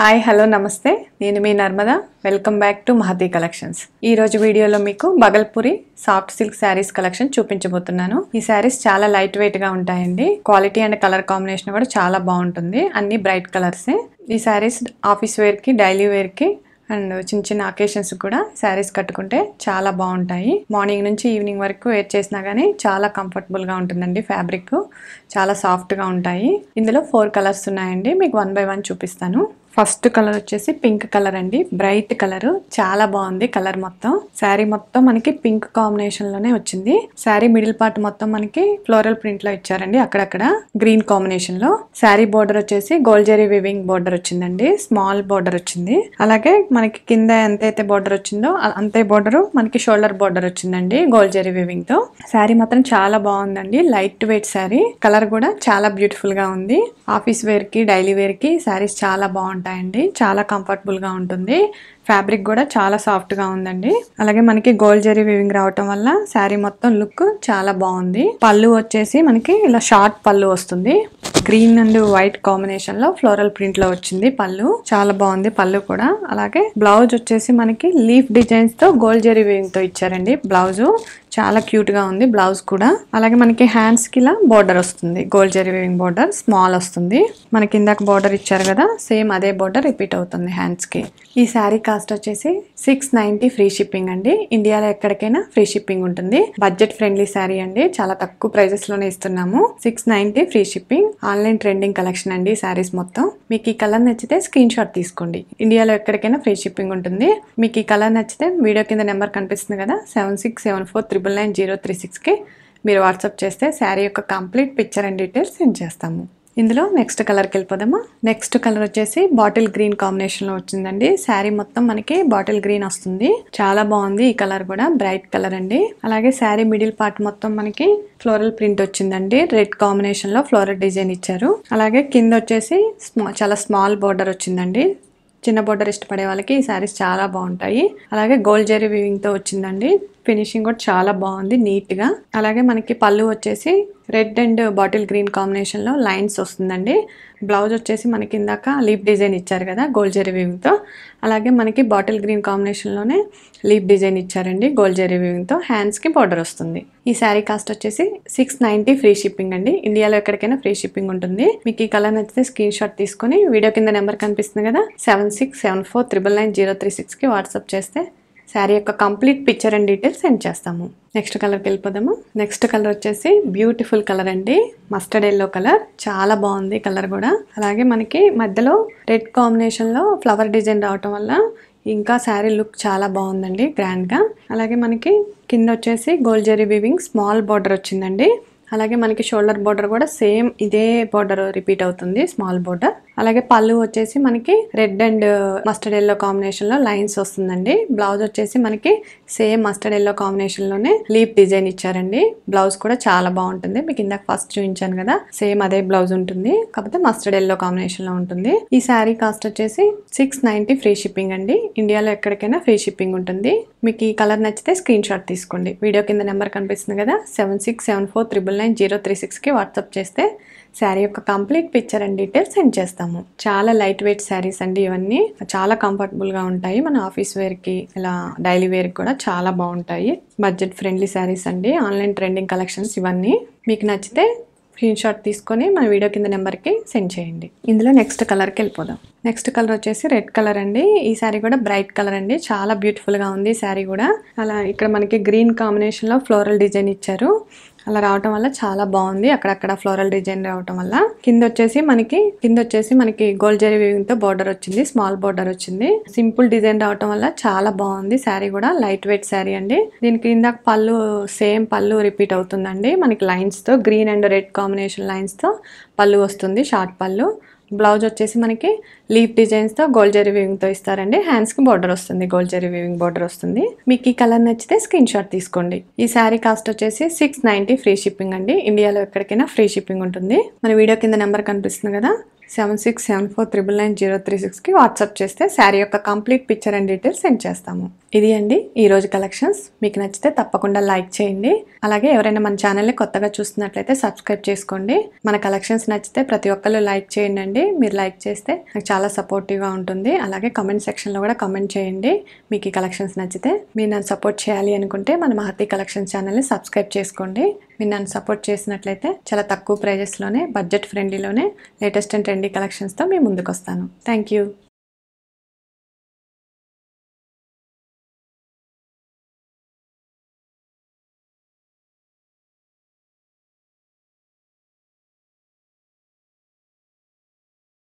hi hello నమస్తే నేను మీ Narmada welcome back to Mahathi collections ఈ రోజు వీడియోలో మీకు Bhagalpuri soft silk saris collection చూపించబోతున్నాను ఈ శారీస్ చాలా లైట్ వెయిట్ గా ఉంటాయండి క్వాలిటీ అండ్ కలర్ కాంబినేషన్ కూడా చాలా బాగుంటుంది అన్ని బ్రైట్ కలర్సే ఈ శారీస్ ఆఫీస్ వేర్ కి డైలీ వేర్ కి అండ్ చిన్న చిన్న అకేషన్స్ కూడా శారీస్ కట్టుకుంటే చాలా బాగుంటాయి మార్నింగ్ నుంచి ఈవినింగ్ వరకు వేర్ చేసినా కానీ చాలా కంఫర్టబుల్గా ఉంటుందండి ఫ్యాబ్రిక్ చాలా సాఫ్ట్గా ఉంటాయి ఇందులో ఫోర్ కలర్స్ ఉన్నాయండి మీకు వన్ బై వన్ చూపిస్తాను ఫస్ట్ కలర్ వచ్చేసి పింక్ కలర్ అండి బ్రైట్ కలర్ చాలా బాగుంది కలర్ మొత్తం శారీ మొత్తం మనకి పింక్ కాంబినేషన్ లోనే వచ్చింది శారీ మిడిల్ పార్ట్ మొత్తం మనకి ఫ్లోరల్ ప్రింట్ లో ఇచ్చారండి అక్కడక్కడ గ్రీన్ కాంబినేషన్ లో శారీ బోర్డర్ వచ్చేసి జెరీ వివింగ్ బోర్డర్ వచ్చిందండి స్మాల్ బోర్డర్ వచ్చింది అలాగే మనకి కింద ఎంతైతే బోర్డర్ వచ్చిందో అంతే బోర్డర్ మనకి షోల్డర్ బోర్డర్ వచ్చిందండి జెరీ వివింగ్ తో శారీ మాత్రం చాలా బాగుందండి లైట్ వెయిట్ శారీ కలర్ కూడా చాలా బ్యూటిఫుల్ గా ఉంది ఆఫీస్ వేర్ కి డైలీ వేర్ కి శారీస్ చాలా బాగుంటాయి ఉంటాయండి చాలా కంఫర్టబుల్గా ఉంటుంది ఫ్యాబ్రిక్ కూడా చాలా సాఫ్ట్గా ఉందండి అలాగే మనకి గోల్డ్ జరీ వివింగ్ రావటం వల్ల శారీ మొత్తం లుక్ చాలా బాగుంది పళ్ళు వచ్చేసి మనకి ఇలా షార్ట్ పళ్ళు వస్తుంది గ్రీన్ అండ్ వైట్ కాంబినేషన్ లో ఫ్లోరల్ ప్రింట్ లో వచ్చింది పళ్ళు చాలా బాగుంది పళ్ళు కూడా అలాగే బ్లౌజ్ వచ్చేసి మనకి లీఫ్ డిజైన్స్ తో గోల్డ్ జెరీ వేవింగ్ తో ఇచ్చారండి బ్లౌజ్ చాలా క్యూట్ గా ఉంది బ్లౌజ్ కూడా అలాగే మనకి హ్యాండ్స్ కి ఇలా బోర్డర్ వస్తుంది gold zari weaving border small వస్తుంది మనకి ఇందాక బోర్డర్ ఇచ్చారు కదా సేమ్ అదే బోర్డర్ రిపీట్ అవుతుంది హ్యాండ్స్ కి ఈ శారీ కాస్ట్ వచ్చేసి సిక్స్ నైన్టీ ఫ్రీ షిప్పింగ్ అండి ఇండియాలో ఎక్కడికైనా ఫ్రీ షిప్పింగ్ ఉంటుంది బడ్జెట్ ఫ్రెండ్లీ శారీ అండి చాలా తక్కువ ప్రైజెస్ లోనే ఇస్తున్నాము six ninety free shipping online trending collection అండి శారీస్ మొత్తం మీకు ఈ కలర్ నచ్చితే స్క్రీన్ షాట్ తీసుకోండి ఇండియాలో ఎక్కడికైనా ఫ్రీ షిప్పింగ్ ఉంటుంది మీకు ఈ కలర్ నచ్చితే వీడియో కింద నెంబర్ కనిపిస్తుంది కదా seven six seven four triple nine zero three సిక్స్కి మీరు వాట్సాప్ చేస్తే శారీ యొక్క complete picture and details send చేస్తాము ఇందులో నెక్స్ట్ కలర్కి వెళ్ళిపోదామా నెక్స్ట్ కలర్ వచ్చేసి బాటిల్ గ్రీన్ కాంబినేషన్లో వచ్చిందండి శారీ మొత్తం మనకి బాటిల్ గ్రీన్ వస్తుంది చాలా బాగుంది ఈ కలర్ కూడా బ్రైట్ కలర్ అండి అలాగే శారీ మిడిల్ పార్ట్ మొత్తం మనకి ఫ్లోరల్ ప్రింట్ వచ్చిందండి రెడ్ కాంబినేషన్లో ఫ్లోరల్ డిజైన్ ఇచ్చారు అలాగే కింద వచ్చేసి చాలా స్మాల్ బోర్డర్ వచ్చిందండి చిన్న బోర్డర్ ఇష్టపడే వాళ్ళకి ఈ శారీస్ చాలా బాగుంటాయి అలాగే గోల్డ్ జెరీ వీవింగ్తో వచ్చిందండి ఫినిషింగ్ కూడా చాలా బాగుంది నీట్ గా అలాగే మనకి పళ్ళు వచ్చేసి రెడ్ అండ్ బాటిల్ గ్రీన్ కాంబినేషన్లో లైన్స్ వస్తుందండి బ్లౌజ్ వచ్చేసి మనకి ఇందాక లీప్ డిజైన్ ఇచ్చారు కదా గోల్డ్ జెరీ వీవింగ్తో అలాగే మనకి బాటిల్ గ్రీన్ కాంబినేషన్లోనే లీప్ డిజైన్ ఇచ్చారండి గోల్డ్ జెరీ వీవింగ్తో హ్యాండ్స్కి బార్డర్ వస్తుంది ఈ శారీ కాస్ట్ వచ్చేసి సిక్స్ నైంటీ ఫ్రీ షిప్పింగ్ అండి ఇండియాలో ఎక్కడికైనా ఫ్రీ షిప్పింగ్ ఉంటుంది మీకు ఈ కలర్ నచ్చితే స్క్రీన్ షాట్ తీసుకుని వీడియో కింద నెంబర్ కనిపిస్తుంది కదా seven six seven four triple nine zero three సిక్స్కి వాట్సాప్ చేస్తే శారీ యొక్క complete picture and details send చేస్తాము నెక్స్ట్ కలర్కి వెళ్ళిపోదాము నెక్స్ట్ కలర్ వచ్చేసి బ్యూటిఫుల్ కలర్ అండి మస్టర్డ్ ఎల్లో కలర్ చాలా బాగుంది కలర్ కూడా అలాగే మనకి మధ్యలో రెడ్ కాంబినేషన్లో ఫ్లవర్ డిజైన్ రావటం వల్ల ఇంకా శారీ లుక్ చాలా బాగుందండి గ్రాండ్గా అలాగే మనకి కింద వచ్చేసి gold zari weaving small border వచ్చిందండి అలాగే మనకి షోల్డర్ బోర్డర్ కూడా సేమ్ ఇదే బార్డర్ రిపీట్ అవుతుంది స్మాల్ బోర్డర్ అలాగే పళ్ళు వచ్చేసి మనకి red and mustard yellow combination లో లైన్స్ వస్తుందండి బ్లౌజ్ వచ్చేసి మనకి సేమ్ మస్టర్డ్ ఎల్లో కాంబినేషన్ లోనే లీప్ డిజైన్ ఇచ్చారండి బ్లౌజ్ కూడా చాలా బాగుంటుంది మీకు ఇందాక ఫస్ట్ చూపించాను కదా సేమ్ అదే బ్లౌజ్ ఉంటుంది కాకపోతే మస్టర్డ్ ఎల్లో కాంబినేషన్ లో ఉంటుంది ఈ శారీ కాస్ట్ వచ్చేసి సిక్స్ నైన్టీ ఫ్రీ షిప్పింగ్ అండి ఇండియాలో ఎక్కడికైనా ఫ్రీ షిప్పింగ్ ఉంటుంది మీకు ఈ కలర్ నచ్చితే స్క్రీన్ షాట్ తీసుకోండి వీడియో కింద నెంబర్ కనిపిస్తుంది కదా seven six seven four triple nine zero three సిక్స్కి వాట్సాప్ చేస్తే శారీ యొక్క complete picture and details send చేస్తాము చాలా లైట్ వెయిట్ శారీస్ అండి ఇవన్నీ చాలా కంఫర్టబుల్గా ఉంటాయి మన ఆఫీస్ వేర్కి ఇలా డైలీ వేర్కి కూడా చాలా బాగుంటాయి బడ్జెట్ ఫ్రెండ్లీ శారీస్ అండి ఆన్లైన్ ట్రెండింగ్ కలెక్షన్స్ ఇవన్నీ మీకు నచ్చితే స్క్రీన్ షాట్ తీసుకొని మన వీడియో కింద నెంబర్కి సెండ్ చేయండి ఇందులో నెక్స్ట్ కలర్కి వెళ్ళిపోదాం నెక్స్ట్ కలర్ వచ్చేసి రెడ్ కలర్ అండి ఈ శారీ కూడా బ్రైట్ కలర్ అండి చాలా బ్యూటిఫుల్గా ఉంది శారీ కూడా అలా ఇక్కడ మనకి గ్రీన్ కాంబినేషన్లో ఫ్లోరల్ డిజైన్ ఇచ్చారు అలా రావటం వల్ల చాలా బాగుంది అక్కడక్కడ ఫ్లోరల్ డిజైన్ రావటం వల్ల కింద వచ్చేసి మనకి కింద వచ్చేసి మనకి గోల్డ్ జరీ వీవింగ్ తో బార్డర్ వచ్చింది స్మాల్ బార్డర్ వచ్చింది సింపుల్ డిజైన్ రావటం వల్ల చాలా బాగుంది శారీ కూడా లైట్ వెయిట్ శారీ అండి దీనికి ఇందాక పళ్ళు సేమ్ పళ్ళు రిపీట్ అవుతుందండి మనకి లైన్స్ తో green and red combination lines తో పళ్ళు వస్తుంది షార్ట్ పళ్ళు బ్లౌజ్ వచ్చేసి మనకి లీఫ్ డిజైన్స్తో గోల్డ్ జరీ వీవింగ్తో ఇస్తారండి హ్యాండ్స్కి బార్డర్ వస్తుంది గోల్డ్ జెరీ వీవింగ్ బార్డర్ వస్తుంది మీకు ఈ కలర్ నచ్చితే స్క్రీన్ షాట్ తీసుకోండి ఈ శారీ కాస్ట్ వచ్చేసి సిక్స్ నైంటీ ఫ్రీ షిప్పింగ్ అండి ఇండియాలో ఎక్కడికైనా ఫ్రీ షిప్పింగ్ ఉంటుంది మన వీడియో కింద నెంబర్ కనిపిస్తుంది కదా seven six seven four triple nine zero three సిక్స్కి వాట్సాప్ చేస్తే శారీ యొక్క complete picture and details send చేస్తాము ఇది అండి ఈరోజు కలెక్షన్స్ మీకు నచ్చితే తప్పకుండా లైక్ చేయండి అలాగే ఎవరైనా మన ఛానల్ని కొత్తగా చూస్తున్నట్లయితే సబ్స్క్రైబ్ చేసుకోండి మన కలెక్షన్స్ నచ్చితే ప్రతి ఒక్కరు లైక్ చేయండి అండి మీరు లైక్ చేస్తే నాకు చాలా సపోర్టివ్గా ఉంటుంది అలాగే కమెంట్ సెక్షన్లో కూడా కమెంట్ చేయండి మీకు ఈ కలెక్షన్స్ నచ్చితే మీరు నన్ను సపోర్ట్ చేయాలి అనుకుంటే మన మహతి కలెక్షన్స్ ఛానల్ని సబ్స్క్రైబ్ చేసుకోండి మీరు నన్ను సపోర్ట్ చేసినట్లయితే చాలా తక్కువ ప్రైజెస్లోనే బడ్జెట్ ఫ్రెండ్లీలోనే లేటెస్ట్ అండ్ ట్రెండీ కలెక్షన్స్తో మీ ముందుకు వస్తాను థ్యాంక్ యూ